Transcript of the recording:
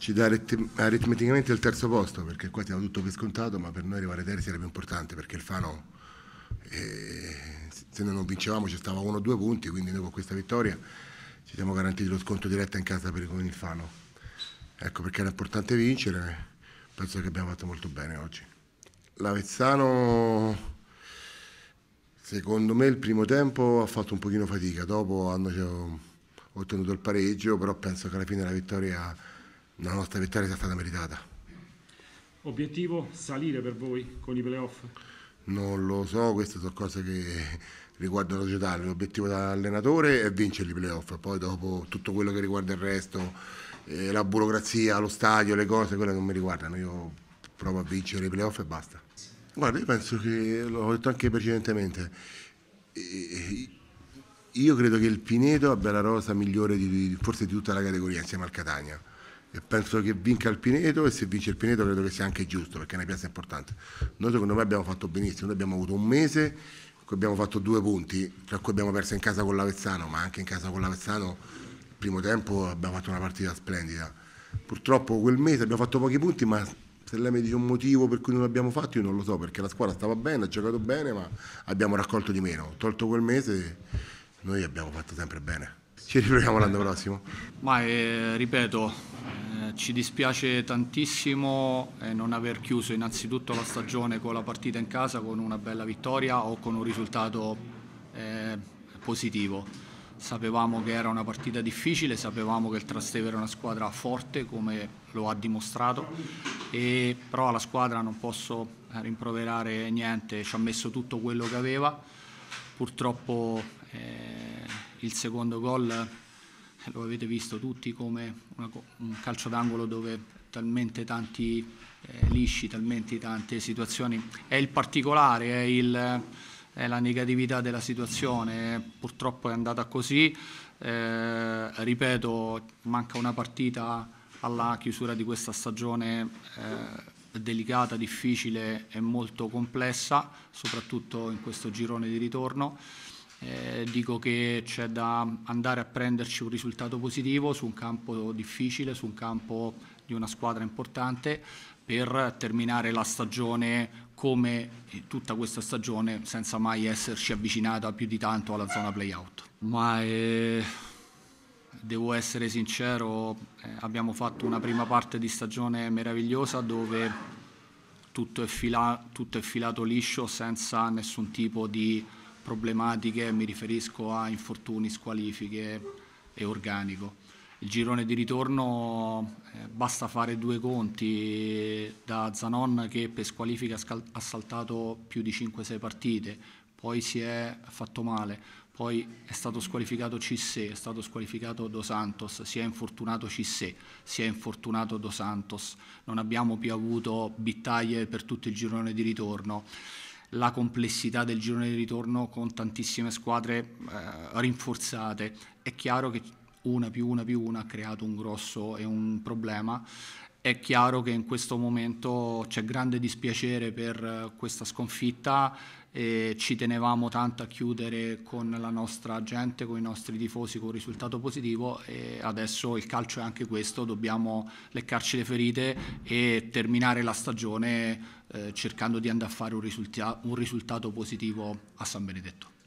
ci dà aritmeticamente il terzo posto, perché qua ti dava tutto per scontato, ma per noi arrivare terzi era più importante, perché il Fano, eh, se noi non vincevamo, ci stava uno o due punti, quindi noi con questa vittoria ci siamo garantiti lo sconto diretto in casa per il Fano. Ecco perché era importante vincere, penso che abbiamo fatto molto bene oggi. L'Avezzano, secondo me, il primo tempo ha fatto un pochino fatica, dopo hanno cioè, ottenuto il pareggio, però penso che alla fine la vittoria la nostra vittoria sia stata meritata. Obiettivo salire per voi con i playoff? Non lo so, queste sono cose che riguardano la società. L'obiettivo dell'allenatore è vincere i playoff, poi dopo tutto quello che riguarda il resto, eh, la burocrazia, lo stadio, le cose, quelle non mi riguardano. Io provo a vincere i playoff e basta. Guarda, io penso che, l'ho detto anche precedentemente, eh, io credo che il Pineto abbia la rosa migliore di, forse di tutta la categoria insieme al Catania penso che vinca il Pineto e se vince il Pineto credo che sia anche giusto perché è una piazza importante. Noi secondo me abbiamo fatto benissimo, noi abbiamo avuto un mese in cui abbiamo fatto due punti, tra cui abbiamo perso in casa con l'Avezzano, ma anche in casa con l'Avezzano il primo tempo abbiamo fatto una partita splendida. Purtroppo quel mese abbiamo fatto pochi punti, ma se lei mi dice un motivo per cui non l'abbiamo fatto io non lo so, perché la squadra stava bene, ha giocato bene, ma abbiamo raccolto di meno. Tolto quel mese noi abbiamo fatto sempre bene. Ci riproviamo l'anno prossimo. Ma eh, ripeto, ci dispiace tantissimo eh, non aver chiuso innanzitutto la stagione con la partita in casa con una bella vittoria o con un risultato eh, positivo. Sapevamo che era una partita difficile, sapevamo che il Trastevere era una squadra forte come lo ha dimostrato, e, però alla squadra non posso rimproverare niente, ci ha messo tutto quello che aveva. Purtroppo eh, il secondo gol eh, lo avete visto tutti come una, un calcio d'angolo dove talmente tanti eh, lisci, talmente tante situazioni. È il particolare, è, il, è, la negatività della situazione, purtroppo è andata così. Eh, ripeto, manca una partita alla chiusura di questa stagione eh, delicata, difficile e molto complessa, soprattutto in questo girone di ritorno. Eh, dico che c'è da andare a prenderci un risultato positivo su un campo difficile, su un campo di una squadra importante per terminare la stagione come eh, tutta questa stagione senza mai esserci avvicinata più di tanto alla zona playout. Ma eh, devo essere sincero, eh, abbiamo fatto una prima parte di stagione meravigliosa dove tutto è, fila tutto è filato liscio senza nessun tipo di problematiche, mi riferisco a infortuni, squalifiche e organico. Il girone di ritorno eh, basta fare due conti da Zanon che per squalifica ha saltato più di 5-6 partite, poi si è fatto male, poi è stato squalificato Cissé, è stato squalificato Dos Santos, si è infortunato Cissé, si è infortunato Dos Santos, non abbiamo più avuto bittaglie per tutto il girone di ritorno la complessità del girone di ritorno con tantissime squadre eh, rinforzate, è chiaro che una più una più una ha creato un grosso e un problema. È chiaro che in questo momento c'è grande dispiacere per eh, questa sconfitta, e ci tenevamo tanto a chiudere con la nostra gente, con i nostri tifosi, con un risultato positivo e adesso il calcio è anche questo, dobbiamo leccarci le ferite e terminare la stagione eh, cercando di andare a fare un, risulta- un risultato positivo a San Benedetto.